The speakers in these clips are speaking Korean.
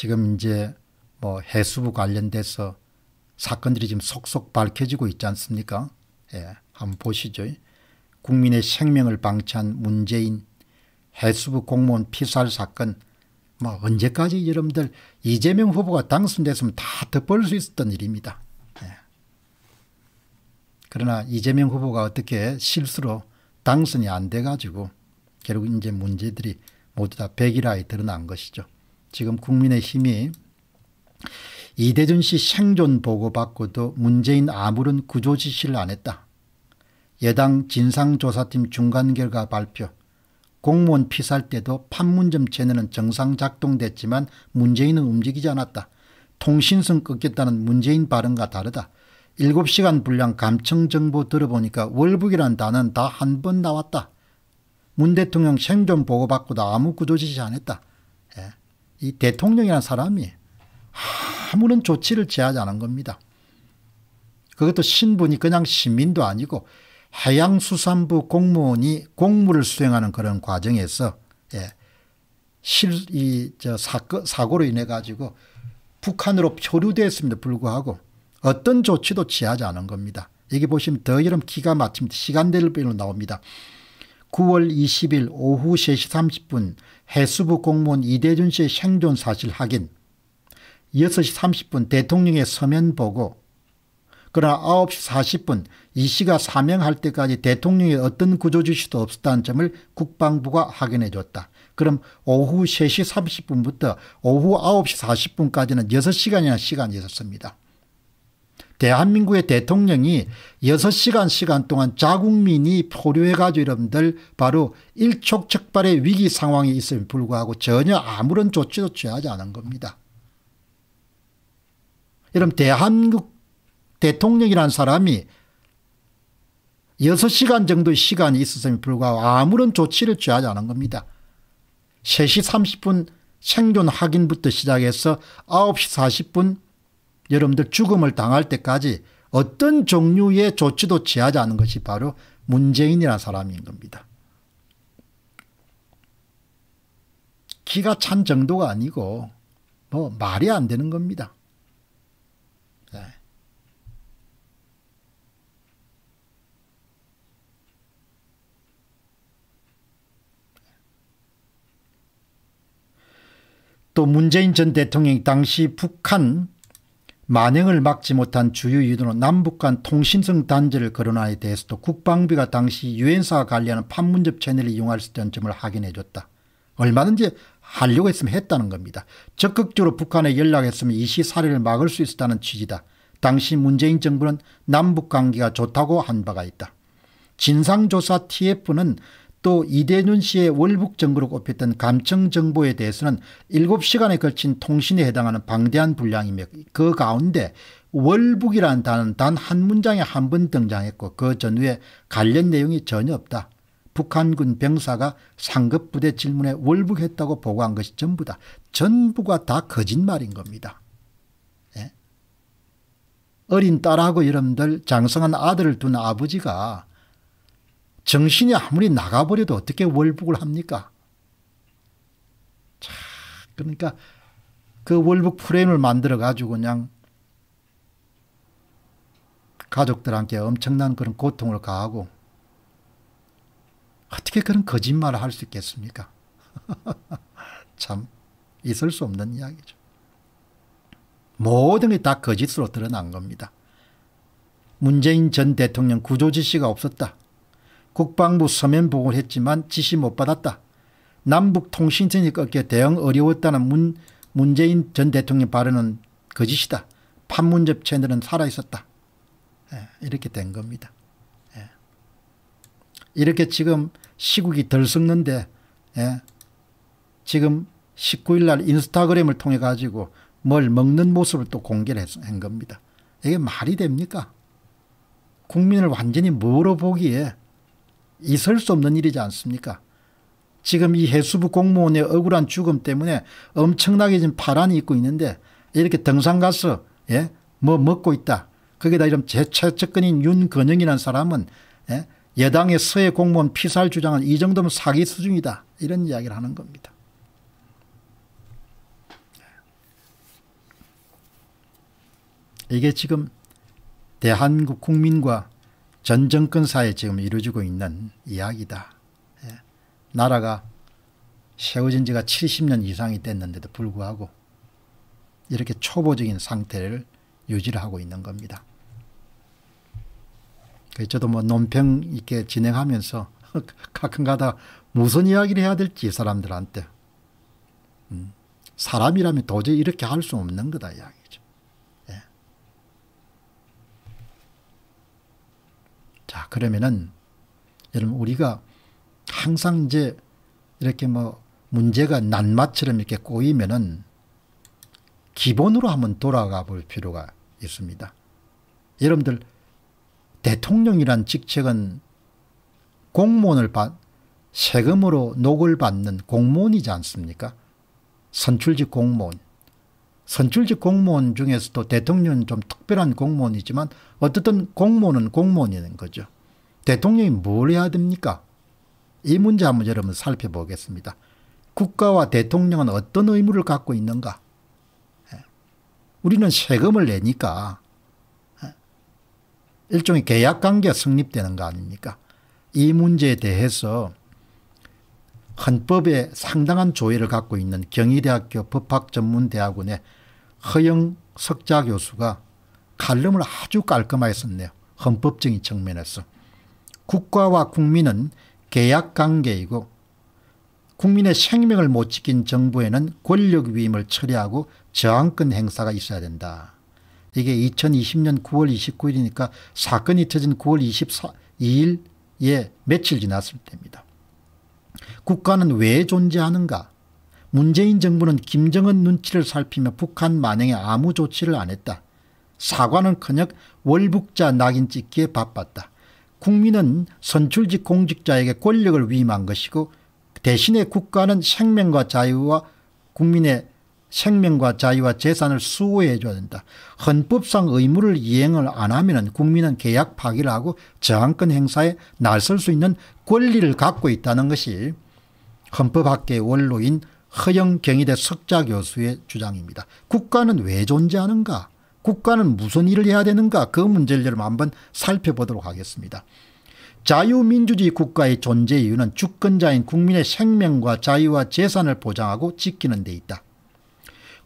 지금 이제 뭐 해수부 관련돼서 사건들이 지금 속속 밝혀지고 있지 않습니까? 예, 한번 보시죠. 국민의 생명을 방치한 문재인 해수부 공무원 피살 사건 뭐 언제까지 여러분들 이재명 후보가 당선됐으면 다 덮을 수 있었던 일입니다. 예. 그러나 이재명 후보가 어떻게 실수로 당선이 안 돼가지고 결국 이제 문제들이 모두 다 백일화에 드러난 것이죠. 지금 국민의힘이 이대준 씨 생존 보고받고도 문재인 아무런 구조 지시를 안 했다. 여당 진상조사팀 중간 결과 발표. 공무원 피살 때도 판문점 체내는 정상 작동됐지만 문재인은 움직이지 않았다. 통신성 끊겼다는 문재인 발언과 다르다. 7시간 분량 감청 정보 들어보니까 월북이란 단어는 다 한 번 나왔다. 문 대통령 생존 보고받고도 아무 구조 지시 안 했다. 예. 이 대통령이라는 사람이 아무런 조치를 취하지 않은 겁니다. 그것도 신분이 그냥 시민도 아니고 해양수산부 공무원이 공무를 수행하는 그런 과정에서 예, 실, 이, 저, 사고, 사고로 인해 가지고 북한으로 표류됐음에도 불구하고 어떤 조치도 취하지 않은 겁니다. 여기 보시면 더 여름 기가 막힙니다. 시간대별로 나옵니다. 9월 20일 오후 3시 30분 해수부 공무원 이대준 씨의 생존 사실 확인 6시 30분 대통령의 서면 보고 그러나 9시 40분 이 씨가 사명할 때까지 대통령의 어떤 구조 지시도 없었다는 점을 국방부가 확인해 줬다. 그럼 오후 3시 30분부터 오후 9시 40분까지는 6시간이나 시간이 있었습니다. 대한민국의 대통령이 6시간 시간 동안 자국민이 포류해가지고 여러분들 바로 일촉즉발의 위기 상황에 있음에 불구하고 전혀 아무런 조치도 취하지 않은 겁니다. 여러분 대한민국 대통령이란 사람이 6시간 정도의 시간이 있었음에 불구하고 아무런 조치를 취하지 않은 겁니다. 3시 30분 생존 확인부터 시작해서 9시 40분 여러분들 죽음을 당할 때까지 어떤 종류의 조치도 취하지 않은 것이 바로 문재인이라는 사람인 겁니다. 기가 찬 정도가 아니고 뭐 말이 안 되는 겁니다. 네. 또 문재인 전 대통령이 당시 북한 만행을 막지 못한 주요 이유는 남북 간 통신성 단지를 거론하에 대해서도 국방비가 당시 유엔사와 관리하는 판문점 채널을 이용할 수 있다는 점을 확인해 줬다. 얼마든지 하려고 했으면 했다는 겁니다. 적극적으로 북한에 연락했으면 이 시 사례를 막을 수 있었다는 취지다. 당시 문재인 정부는 남북 관계가 좋다고 한 바가 있다. 진상조사 TF는 또 이대준 씨의 월북정부로 꼽혔던 감청정보에 대해서는 7시간에 걸친 통신에 해당하는 방대한 분량이며 그 가운데 월북이라는 단어는 단 한 문장에 한 번 등장했고 그 전후에 관련 내용이 전혀 없다. 북한군 병사가 상급부대 질문에 월북했다고 보고한 것이 전부다. 전부가 다 거짓말인 겁니다. 예? 어린 딸하고 여러분들 장성한 아들을 둔 아버지가 정신이 아무리 나가버려도 어떻게 월북을 합니까? 참, 그러니까 그 월북 프레임을 만들어가지고 그냥 가족들한테 엄청난 그런 고통을 가하고 어떻게 그런 거짓말을 할 수 있겠습니까? 참 있을 수 없는 이야기죠. 모든 게 다 거짓으로 드러난 겁니다. 문재인 전 대통령 구조 지시가 없었다. 국방부 서면 보고를 했지만 지시 못 받았다. 남북통신선이 꺾여 대응 어려웠다는 문, 문재인 전 대통령 발언은 거짓이다. 판문점 채널은 살아있었다. 예, 이렇게 된 겁니다. 예. 이렇게 지금 시국이 덜 썩는데 예, 지금 19일 날 인스타그램을 통해 가지고 뭘 먹는 모습을 또 공개를 한 겁니다. 이게 말이 됩니까? 국민을 완전히 멀어 보기에 있을 수 없는 일이지 않습니까? 지금 이 해수부 공무원의 억울한 죽음 때문에 엄청나게 지금 파란이 있고 있는데 이렇게 등산 가서 예? 뭐 먹고 있다. 거기다 이런 재채측근인 윤건영이라는 사람은 예? 여당의 서해 공무원 피살 주장은 이 정도면 사기 수준이다. 이런 이야기를 하는 겁니다. 이게 지금 대한국 국민과 전 정권 사에 지금 이루어지고 있는 이야기다. 예. 나라가 세워진 지가 70년 이상이 됐는데도 불구하고 이렇게 초보적인 상태를 유지를 하고 있는 겁니다. 그 저도 뭐 논평 있게 진행하면서 가끔가다 무슨 이야기를 해야 될지 사람들한테 음, 사람이라면 도저히 이렇게 할 수 없는 거다 이야기. 자, 아, 그러면은 여러분 우리가 항상 이제 이렇게 뭐 문제가 난마처럼 이렇게 꼬이면은 기본으로 한번 돌아가 볼 필요가 있습니다. 여러분들 대통령이란 직책은 공무원을 받 세금으로 녹을 받는 공무원이지 않습니까? 선출직 공무원. 선출직 공무원 중에서도 대통령은 좀 특별한 공무원이지만 어떻든 공무원은 공무원이 거죠. 대통령이 뭘 해야 됩니까? 이 문제 한번 여러분 살펴보겠습니다. 국가와 대통령은 어떤 의무를 갖고 있는가? 예. 우리는 세금을 내니까 예. 일종의 계약관계가 성립되는 거 아닙니까? 이 문제에 대해서 헌법에 상당한 조예를 갖고 있는 경희대학교 법학전문대학원의 허영 석자 교수가 칼럼을 아주 깔끔하게 썼네요. 헌법적인 측면에서. 국가와 국민은 계약관계이고 국민의 생명을 못 지킨 정부에는 권력위임을 처리하고 저항권 행사가 있어야 된다. 이게 2020년 9월 29일이니까 사건이 터진 9월 24일 예 며칠 지났을 때입니다. 국가는 왜 존재하는가? 문재인 정부는 김정은 눈치를 살피며 북한 만행에 아무 조치를 안 했다. 사과는커녕 월북자 낙인 찍기에 바빴다. 국민은 선출직 공직자에게 권력을 위임한 것이고 대신에 국가는 생명과 자유와 국민의 생명과 자유와 재산을 수호해 줘야 된다. 헌법상 의무를 이행을 안 하면 국민은 계약 파기를 하고 저항권 행사에 나설 수 있는 권리를 갖고 있다는 것이 헌법학계의 원로인 허영경희대 석자 교수의 주장입니다. 국가는 왜 존재하는가? 국가는 무슨 일을 해야 되는가? 그 문제를 여러분 한번 살펴보도록 하겠습니다. 자유민주주의 국가의 존재 이유는 주권자인 국민의 생명과 자유와 재산을 보장하고 지키는 데 있다.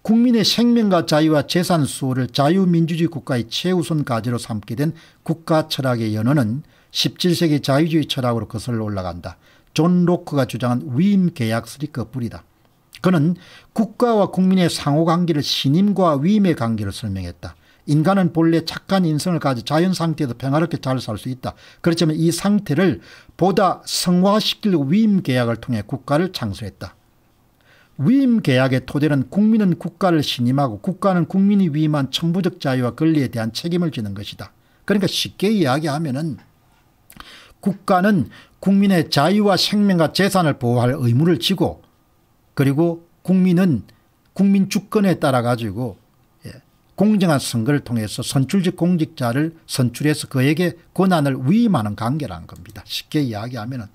국민의 생명과 자유와 재산 수호를 자유민주주의 국가의 최우선 가제로 삼게 된 국가 철학의 연원은 17세기 자유주의 철학으로 거슬러 올라간다. 존 로크가 주장한 위임 계약설이그 뿌리다. 그는 국가와 국민의 상호관계를 신임과 위임의 관계로 설명했다. 인간은 본래 착한 인성을 가져 자연 상태에서 평화롭게 잘 살 수 있다. 그렇지만 이 상태를 보다 성화시킬 위임 계약을 통해 국가를 창설했다. 위임 계약의 토대는 국민은 국가를 신임하고 국가는 국민이 위임한 천부적 자유와 권리에 대한 책임을 지는 것이다. 그러니까 쉽게 이야기하면은 국가는 국민의 자유와 생명과 재산을 보호할 의무를 지고 그리고 국민은 국민 주권에 따라 가지고 예, 공정한 선거를 통해서 선출직 공직자를 선출해서 그에게 권한을 위임하는 관계라는 겁니다. 쉽게 이야기하면은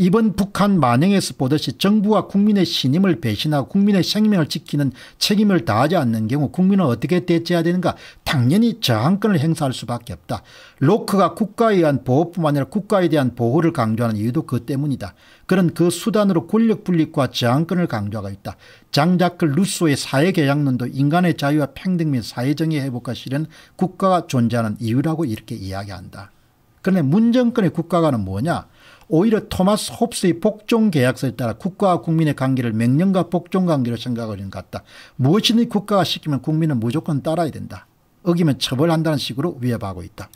이번 북한 만행에서 보듯이 정부와 국민의 신임을 배신하고 국민의 생명을 지키는 책임을 다하지 않는 경우 국민은 어떻게 대처해야 되는가 당연히 저항권을 행사할 수밖에 없다. 로크가 국가에 의한 보호뿐만 아니라 국가에 대한 보호를 강조하는 이유도 그 때문이다. 그런 그 수단으로 권력 분립과 저항권을 강조하고 있다. 장자클 루소의 사회개혁론도 인간의 자유와 평등 및 사회정의 회복과 실현 국가가 존재하는 이유라고 이렇게 이야기한다. 그런데 문정권의 국가가는 뭐냐 오히려 토마스 홉스의 복종 계약서에 따라 국가와 국민의 관계를 명령과 복종 관계로 생각하는 것 같다. 무엇이든 국가가 시키면 국민은 무조건 따라야 된다. 어기면 처벌한다는 식으로 위협하고 있다.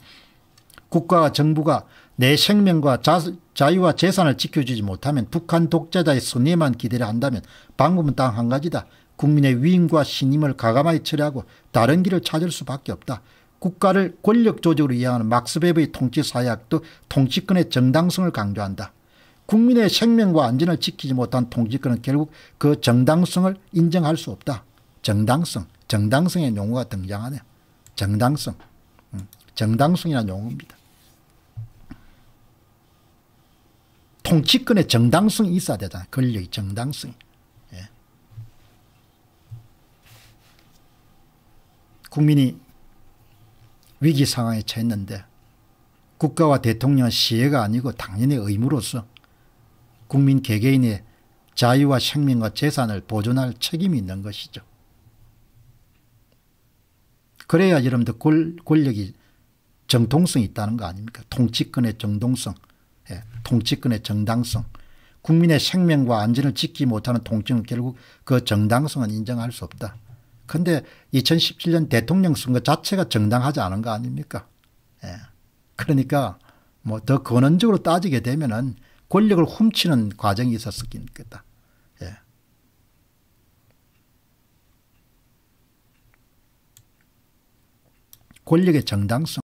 국가와 정부가 내 생명과 자, 유와 재산을 지켜주지 못하면 북한 독재자의 손해만 기대를 한다면 방법은 딱 한 가지다. 국민의 위임과 신임을 가감하게 처리하고 다른 길을 찾을 수밖에 없다. 국가를 권력 조직으로 이해하는 막스 베버의 통치 사약도 통치권의 정당성을 강조한다. 국민의 생명과 안전을 지키지 못한 통치권은 결국 그 정당성을 인정할 수 없다. 정당성, 정당성의 용어가 등장하네 정당성, 음, 정당성이라는 용어입니다. 통치권의 정당성이 있어야 되잖아. 권력의 정당성이. 예. 국민이 위기 상황에 처했는데 국가와 대통령 시혜가 아니고 당연히 의무로서 국민 개개인의 자유와 생명과 재산을 보존할 책임이 있는 것이죠. 그래야 여러분들 권력이 정통성이 있다는 거 아닙니까? 통치권의 정통성, 예, 통치권의 정당성, 국민의 생명과 안전을 지키 못하는 통치는 결국 그 정당성은 인정할 수 없다. 근데 2017년 대통령 선거 자체가 정당하지 않은 거 아닙니까? 예. 그러니까 뭐 더 근원적으로 따지게 되면은 권력을 훔치는 과정이 있었을 다 예. 권력의 정당성.